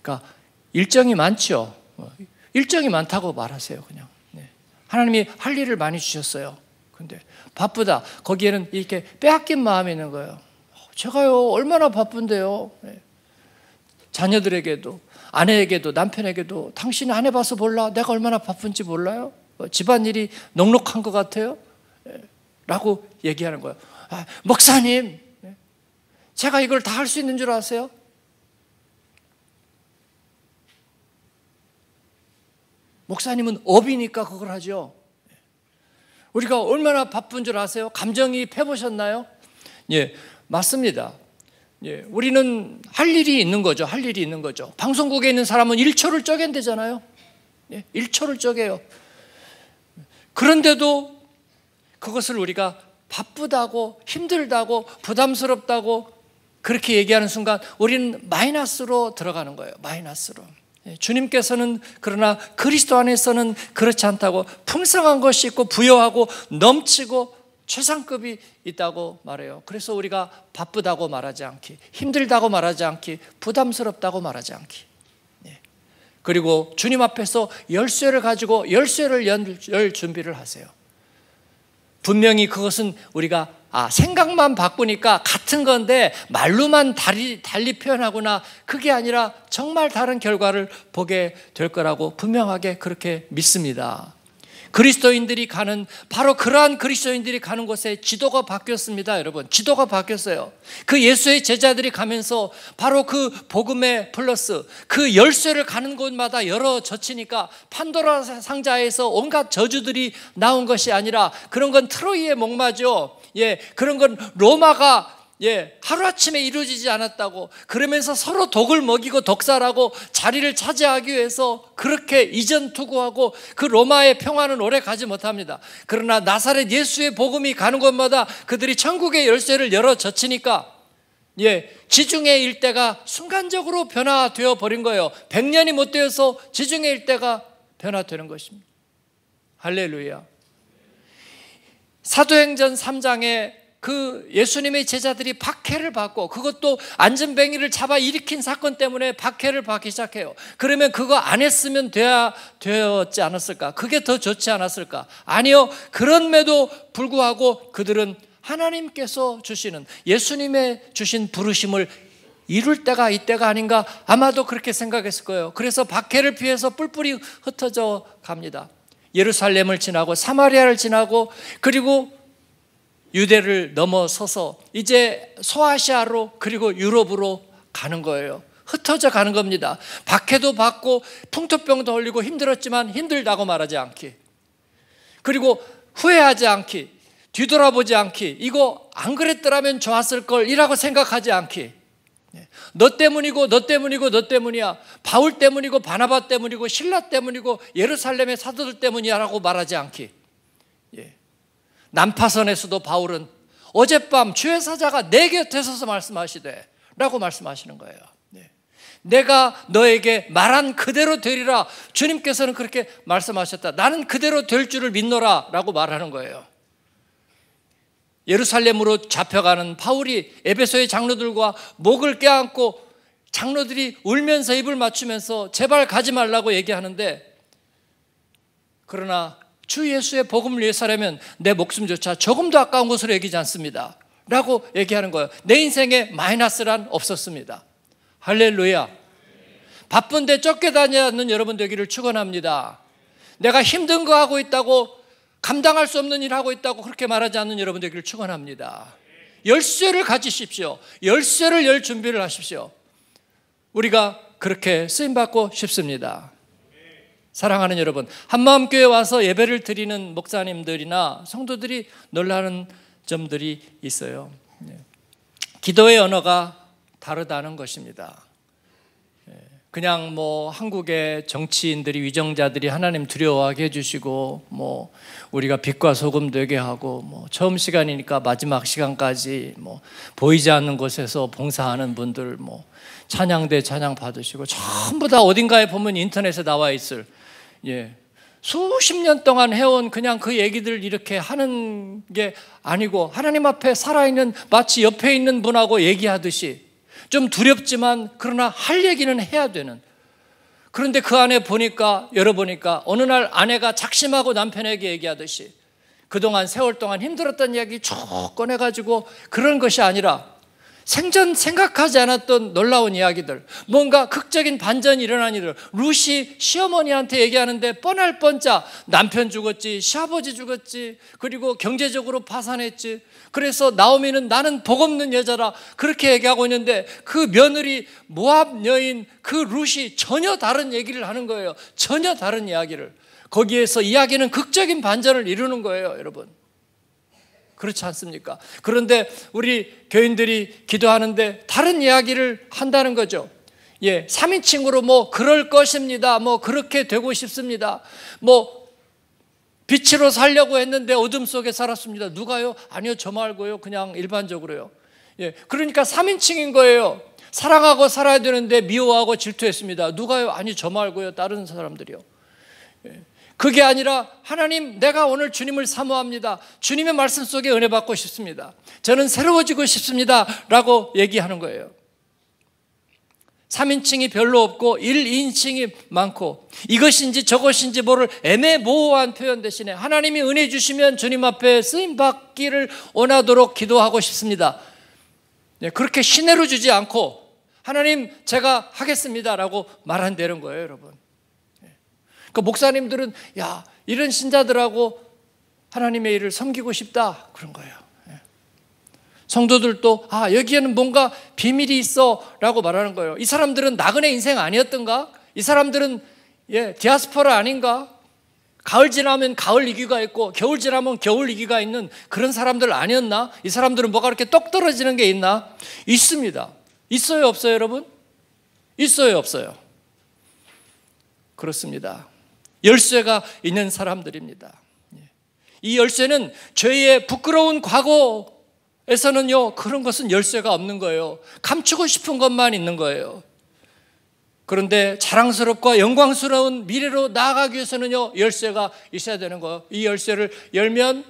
그러니까 일정이 많죠. 뭐, 일정이 많다고 말하세요, 그냥. 예. 하나님이 할 일을 많이 주셨어요. 근데 바쁘다. 거기에는 이렇게 빼앗긴 마음이 있는 거예요. 어, 제가요, 얼마나 바쁜데요. 자녀들에게도, 아내에게도, 남편에게도 당신은 안 해봐서 몰라. 내가 얼마나 바쁜지 몰라요. 뭐, 집안일이 넉넉한 것 같아요. 라고 얘기하는 거예요. 아, 목사님, 제가 이걸 다 할 수 있는 줄 아세요? 목사님은 업이니까 그걸 하죠. 우리가 얼마나 바쁜 줄 아세요? 감정이입 보셨나요? 예, 맞습니다. 예, 우리는 할 일이 있는 거죠. 할 일이 있는 거죠. 방송국에 있는 사람은 1초를 쪼갠대잖아요. 예, 1초를 쪼개요. 그런데도 그것을 우리가 바쁘다고 힘들다고 부담스럽다고 그렇게 얘기하는 순간 우리는 마이너스로 들어가는 거예요. 마이너스로. 예, 주님께서는 그러나 그리스도 안에서는 그렇지 않다고 풍성한 것이 있고 부여하고 넘치고 최상급이 있다고 말해요. 그래서 우리가 바쁘다고 말하지 않기, 힘들다고 말하지 않기, 부담스럽다고 말하지 않기. 예. 그리고 주님 앞에서 열쇠를 가지고 열쇠를 열 준비를 하세요. 분명히 그것은 우리가 아, 생각만 바꾸니까 같은 건데 말로만 달리, 달리 표현하거나 그게 아니라 정말 다른 결과를 보게 될 거라고 분명하게 그렇게 믿습니다. 그리스도인들이 가는 바로 그러한 그리스도인들이 가는 곳에 지도가 바뀌었습니다, 여러분. 지도가 바뀌었어요. 그 예수의 제자들이 가면서 바로 그 복음의 플러스 그 열쇠를 가는 곳마다 열어 젖히니까 판도라 상자에서 온갖 저주들이 나온 것이 아니라 그런 건 트로이의 목마죠. 예, 그런 건 로마가 예, 하루아침에 이루어지지 않았다고 그러면서 서로 독을 먹이고 독살하고 자리를 차지하기 위해서 그렇게 이전 투구하고 그 로마의 평화는 오래 가지 못합니다. 그러나 나사렛 예수의 복음이 가는 곳마다 그들이 천국의 열쇠를 열어 젖히니까 예, 지중해 일대가 순간적으로 변화되어 버린 거예요. 100년이 못 되어서 지중해 일대가 변화되는 것입니다. 할렐루야. 사도행전 3장에 그 예수님의 제자들이 박해를 받고 그것도 안전뱅이를 잡아 일으킨 사건 때문에 박해를 받기 시작해요. 그러면 그거 안 했으면 돼야 되었지 않았을까? 그게 더 좋지 않았을까? 아니요. 그런데도 불구하고 그들은 하나님께서 주시는 예수님의 주신 부르심을 이룰 때가 이때가 아닌가 아마도 그렇게 생각했을 거예요. 그래서 박해를 피해서 뿔뿔이 흩어져 갑니다. 예루살렘을 지나고 사마리아를 지나고 그리고 유대를 넘어서서 이제 소아시아로 그리고 유럽으로 가는 거예요. 흩어져 가는 겁니다. 박해도 받고 풍토병도 흘리고 힘들었지만 힘들다고 말하지 않기. 그리고 후회하지 않기. 뒤돌아보지 않기. 이거 안 그랬더라면 좋았을 걸이라고 생각하지 않기. 예. 너 때문이고 너 때문이고 너 때문이야. 바울 때문이고 바나바 때문이고 신라 때문이고 예루살렘의 사도들 때문이야라고 말하지 않기. 예. 남파선에서도 바울은 어젯밤 주의 사자가 내 곁에 서서 말씀하시되라고 말씀하시는 거예요. 예. 내가 너에게 말한 그대로 되리라. 주님께서는 그렇게 말씀하셨다. 나는 그대로 될 줄을 믿노라라고 말하는 거예요. 예루살렘으로 잡혀가는 파울이 에베소의 장로들과 목을 껴안고 장로들이 울면서 입을 맞추면서 제발 가지 말라고 얘기하는데 그러나 주 예수의 복음을 위해 살려면 내 목숨조차 조금도 아까운 것으로 얘기지 하 않습니다. 라고 얘기하는 거예요. 내 인생에 마이너스란 없었습니다. 할렐루야. 바쁜데 쫓겨다니는 여러분 되기를 축원합니다. 내가 힘든 거 하고 있다고 감당할 수 없는 일을 하고 있다고 그렇게 말하지 않는 여러분들에게 축원합니다. 열쇠를 가지십시오. 열쇠를 열 준비를 하십시오. 우리가 그렇게 쓰임 받고 싶습니다. 사랑하는 여러분, 한마음 교회 와서 예배를 드리는 목사님들이나 성도들이 놀라는 점들이 있어요. 네. 기도의 언어가 다르다는 것입니다. 그냥 뭐 한국의 정치인들이 위정자들이 하나님 두려워하게 해주시고 뭐 우리가 빛과 소금 되게 하고 뭐 처음 시간이니까 마지막 시간까지 뭐 보이지 않는 곳에서 봉사하는 분들 뭐 찬양대 찬양 받으시고 전부 다 어딘가에 보면 인터넷에 나와 있을 예 수십 년 동안 해온 그냥 그 얘기들 이렇게 하는 게 아니고 하나님 앞에 살아있는 마치 옆에 있는 분하고 얘기하듯이 좀 두렵지만 그러나 할 얘기는 해야 되는 그런데 그 안에 보니까 열어보니까 어느 날 아내가 작심하고 남편에게 얘기하듯이 그동안 세월 동안 힘들었던 이야기 쭉 꺼내가지고 그런 것이 아니라 생전 생각하지 않았던 놀라운 이야기들, 뭔가 극적인 반전이 일어난 일들, 루시 시어머니한테 얘기하는데 뻔할 뻔자 남편 죽었지, 시아버지 죽었지, 그리고 경제적으로 파산했지. 그래서 나오미는 나는 복 없는 여자라 그렇게 얘기하고 있는데 그 며느리 모압 여인 그 루시 전혀 다른 얘기를 하는 거예요. 전혀 다른 이야기를. 거기에서 이야기는 극적인 반전을 이루는 거예요, 여러분. 그렇지 않습니까? 그런데 우리 교인들이 기도하는데 다른 이야기를 한다는 거죠. 예, 3인칭으로 뭐 그럴 것입니다. 뭐 그렇게 되고 싶습니다. 뭐 빛으로 살려고 했는데 어둠 속에 살았습니다. 누가요? 아니요, 저 말고요. 그냥 일반적으로요. 예, 그러니까 3인칭인 거예요. 사랑하고 살아야 되는데 미워하고 질투했습니다. 누가요? 아니, 저 말고요. 다른 사람들이요. 그게 아니라 하나님 내가 오늘 주님을 사모합니다. 주님의 말씀 속에 은혜 받고 싶습니다. 저는 새로워지고 싶습니다. 라고 얘기하는 거예요. 3인칭이 별로 없고 1인칭이 많고 이것인지 저것인지 모를 애매모호한 표현 대신에 하나님이 은혜 주시면 주님 앞에 쓰임 받기를 원하도록 기도하고 싶습니다. 네, 그렇게 시내로 주지 않고 하나님 제가 하겠습니다라고 말한다는 거예요, 여러분. 그 목사님들은 야 이런 신자들하고 하나님의 일을 섬기고 싶다 그런 거예요. 예. 성도들도 아 여기에는 뭔가 비밀이 있어라고 말하는 거예요. 이 사람들은 나그네 인생 아니었던가? 이 사람들은 예 디아스포라 아닌가? 가을 지나면 가을 이기가 있고 겨울 지나면 겨울 이기가 있는 그런 사람들 아니었나? 이 사람들은 뭐가 이렇게 똑 떨어지는 게 있나? 있습니다. 있어요 없어요 여러분? 있어요 없어요? 그렇습니다. 열쇠가 있는 사람들입니다. 예. 이 열쇠는 죄의 부끄러운 과거에서는요, 그런 것은 열쇠가 없는 거예요. 감추고 싶은 것만 있는 거예요. 그런데 자랑스럽고 영광스러운 미래로 나아가기 위해서는요, 열쇠가 있어야 되는 거예요. 이 열쇠를 열면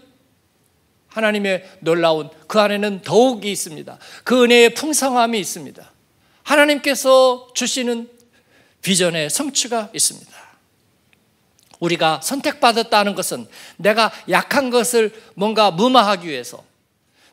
하나님의 놀라운 그 안에는 더욱이 있습니다. 그 은혜의 풍성함이 있습니다. 하나님께서 주시는 비전의 성취가 있습니다. 우리가 선택받았다는 것은 내가 약한 것을 뭔가 무마하기 위해서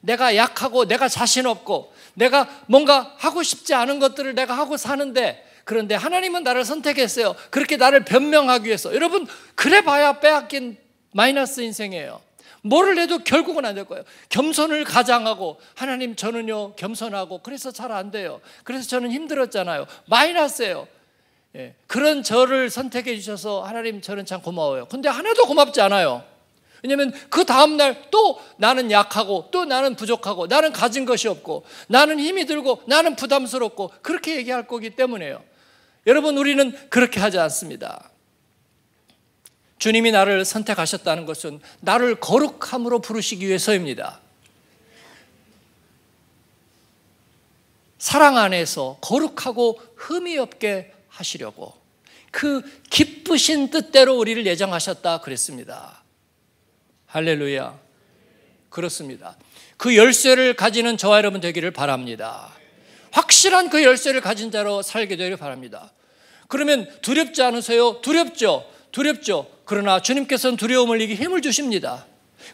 내가 약하고 내가 자신 없고 내가 뭔가 하고 싶지 않은 것들을 내가 하고 사는데 그런데 하나님은 나를 선택했어요. 그렇게 나를 변명하기 위해서. 여러분, 그래 봐야 빼앗긴 마이너스 인생이에요. 뭐를 해도 결국은 안 될 거예요. 겸손을 가장하고 하나님 저는요 겸손하고 그래서 잘 안 돼요. 그래서 저는 힘들었잖아요. 마이너스예요. 예, 그런 저를 선택해 주셔서 하나님 저는 참 고마워요. 근데 하나도 고맙지 않아요. 왜냐면 그 다음날 또 나는 약하고 또 나는 부족하고 나는 가진 것이 없고 나는 힘이 들고 나는 부담스럽고 그렇게 얘기할 거기 때문에요. 여러분, 우리는 그렇게 하지 않습니다. 주님이 나를 선택하셨다는 것은 나를 거룩함으로 부르시기 위해서입니다. 사랑 안에서 거룩하고 흠이 없게 하시려고 그 기쁘신 뜻대로 우리를 예정하셨다 그랬습니다. 할렐루야. 그렇습니다. 그 열쇠를 가지는 저와 여러분 되기를 바랍니다. 확실한 그 열쇠를 가진 자로 살게 되기를 바랍니다. 그러면 두렵지 않으세요? 두렵죠. 두렵죠. 그러나 주님께서는 두려움을 이기 힘을 주십니다.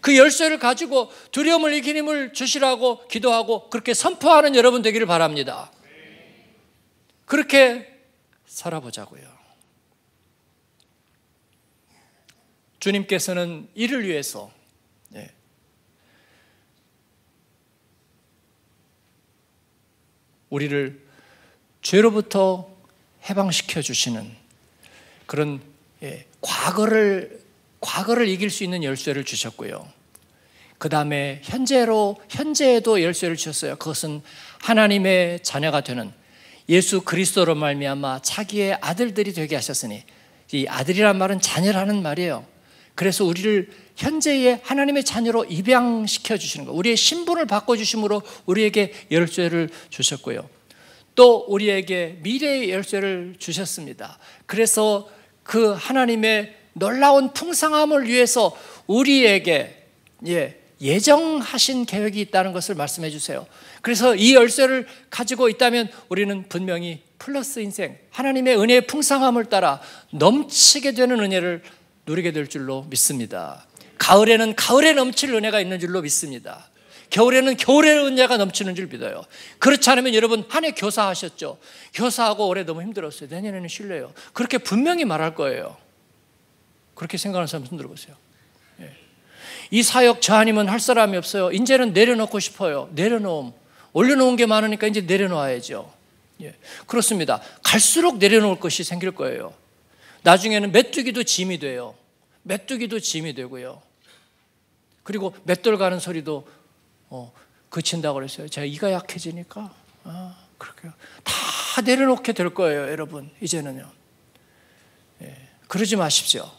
그 열쇠를 가지고 두려움을 이기 힘을 주시라고 기도하고 그렇게 선포하는 여러분 되기를 바랍니다. 그렇게 살아보자고요. 주님께서는 이를 위해서 예, 우리를 죄로부터 해방시켜 주시는 그런 예, 과거를 과거를 이길 수 있는 열쇠를 주셨고요. 그 다음에 현재로 현재에도 열쇠를 주셨어요. 그것은 하나님의 자녀가 되는 예수 그리스도로 말미암아 자기의 아들들이 되게 하셨으니 이 아들이란 말은 자녀라는 말이에요. 그래서 우리를 현재의 하나님의 자녀로 입양시켜 주시는 거. 우리의 신분을 바꿔 주심으로 우리에게 열쇠를 주셨고요. 또 우리에게 미래의 열쇠를 주셨습니다. 그래서 그 하나님의 놀라운 풍성함을 위해서 우리에게 예, 예정하신 계획이 있다는 것을 말씀해 주세요. 그래서 이 열쇠를 가지고 있다면 우리는 분명히 플러스 인생, 하나님의 은혜의 풍성함을 따라 넘치게 되는 은혜를 누리게 될 줄로 믿습니다. 가을에는 가을에 넘칠 은혜가 있는 줄로 믿습니다. 겨울에는 겨울에 은혜가 넘치는 줄 믿어요. 그렇지 않으면 여러분 한 해 교사하셨죠. 교사하고 올해 너무 힘들었어요. 내년에는 쉴래요. 그렇게 분명히 말할 거예요. 그렇게 생각하는 사람 손들어 보세요. 예. 이 사역 저 아니면 할 사람이 없어요. 이제는 내려놓고 싶어요. 내려놓음. 올려놓은 게 많으니까 이제 내려놓아야죠. 예. 그렇습니다. 갈수록 내려놓을 것이 생길 거예요. 나중에는 메뚜기도 짐이 돼요. 메뚜기도 짐이 되고요. 그리고 맷돌 가는 소리도 어, 그친다고 그랬어요. 제가 이가 약해지니까. 아, 그렇게. 다 내려놓게 될 거예요, 여러분. 이제는요. 예. 그러지 마십시오.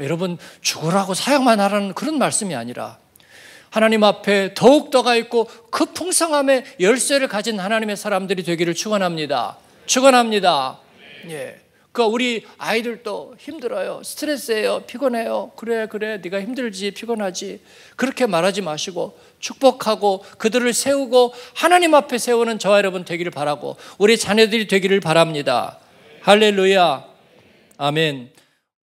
여러분, 죽으라고 사역만 하라는 그런 말씀이 아니라 하나님 앞에 더욱 더가 있고 그 풍성함의 열쇠를 가진 하나님의 사람들이 되기를 축원합니다. 축원합니다. 예. 그 우리 아이들도 힘들어요. 스트레스예요. 피곤해요. 그래 그래 네가 힘들지 피곤하지. 그렇게 말하지 마시고 축복하고 그들을 세우고 하나님 앞에 세우는 저와 여러분 되기를 바라고 우리 자녀들이 되기를 바랍니다. 할렐루야. 아멘.